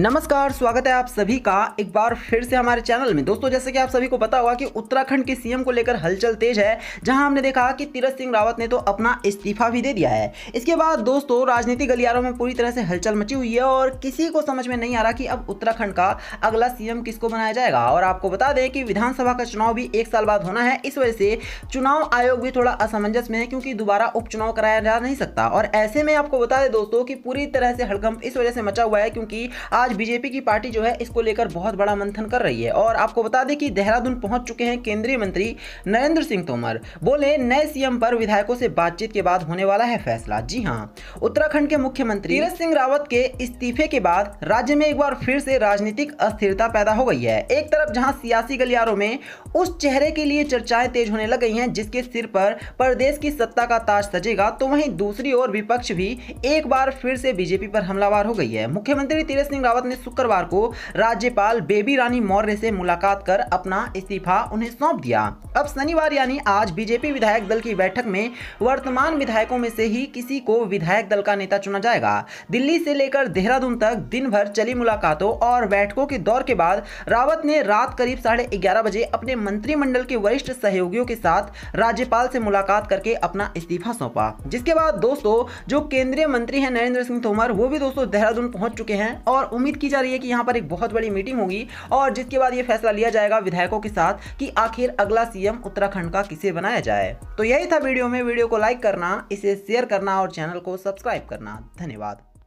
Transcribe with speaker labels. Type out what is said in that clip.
Speaker 1: नमस्कार स्वागत है आप सभी का एक बार फिर से हमारे चैनल में दोस्तों जैसे कि आप सभी को पता होगा कि उत्तराखंड के सीएम को लेकर हलचल तेज है जहां हमने देखा कि तीरथ सिंह रावत ने तो अपना इस्तीफा भी दे दिया है इसके बाद दोस्तों राजनीतिक गलियारों में पूरी तरह से हलचल मची हुई है और किसी को समझ में नहीं आ रहा कि अब उत्तराखंड का अगला सीएम किसको बनाया जाएगा और आपको बता दें कि विधानसभा का चुनाव भी एक साल बाद होना है इस वजह से चुनाव आयोग भी थोड़ा असमंजस में है क्योंकि दोबारा उपचुनाव कराया जा नहीं सकता और ऐसे में आपको बता दें दोस्तों की पूरी तरह से हड़कंप इस वजह से मचा हुआ है क्योंकि आज आज बीजेपी की पार्टी जो है इसको लेकर बहुत बड़ा मंथन कर रही है और आपको बता दें कि देहरादून पहुंच चुके हैं केंद्रीय मंत्री नरेंद्र सिंह तोमर बोले नए सीएम पर विधायकों से बातचीत के बाद होने वाला है फैसला जी हाँ उत्तराखंड के मुख्यमंत्री तीरथ सिंह रावत के इस्तीफे के बाद राज्य में एक बार फिर से राजनीतिक अस्थिरता पैदा हो गई है एक तरफ जहाँ सियासी गलियारों में उस चेहरे के लिए चर्चाएं तेज होने लग गई हैं जिसके सिर पर प्रदेश की सत्ता का ताज सजेगा तो वहीं दूसरी ओर विपक्ष भी एक बार फिर से बीजेपी पर हमलावार हो गई है मुख्यमंत्री तीरथ सिंह रावत ने शुक्रवार को राज्यपाल बेबी रानी मौर्य से मुलाकात कर अपना इस्तीफा उन्हें सौंप दिया अब शनिवार यानी आज बीजेपी विधायक दल की बैठक में वर्तमान विधायकों में से ही किसी को विधायक दल का नेता चुना जाएगा दिल्ली से लेकर देहरादून तक दिन भर चली मुलाकातों और बैठकों के दौर के बाद रावत ने रात करीब साढ़े ग्यारह बजे अपने मंत्रिमंडल के वरिष्ठ सहयोगियों के साथ राज्यपाल से मुलाकात करके अपना इस्तीफा सौंपा जिसके बाद दोस्तों जो केंद्रीय मंत्री हैं नरेंद्र सिंह तोमर वो भी दोस्तों देहरादून पहुंच चुके हैं और उम्मीद की जा रही है कि यहाँ पर एक बहुत बड़ी मीटिंग होगी और जिसके बाद ये फैसला लिया जाएगा विधायकों के साथ कि आखिर अगला सीएम उत्तराखंड का किसे बनाया जाए तो यही था वीडियो में वीडियो को लाइक करना इसे शेयर करना और चैनल को सब्सक्राइब करना धन्यवाद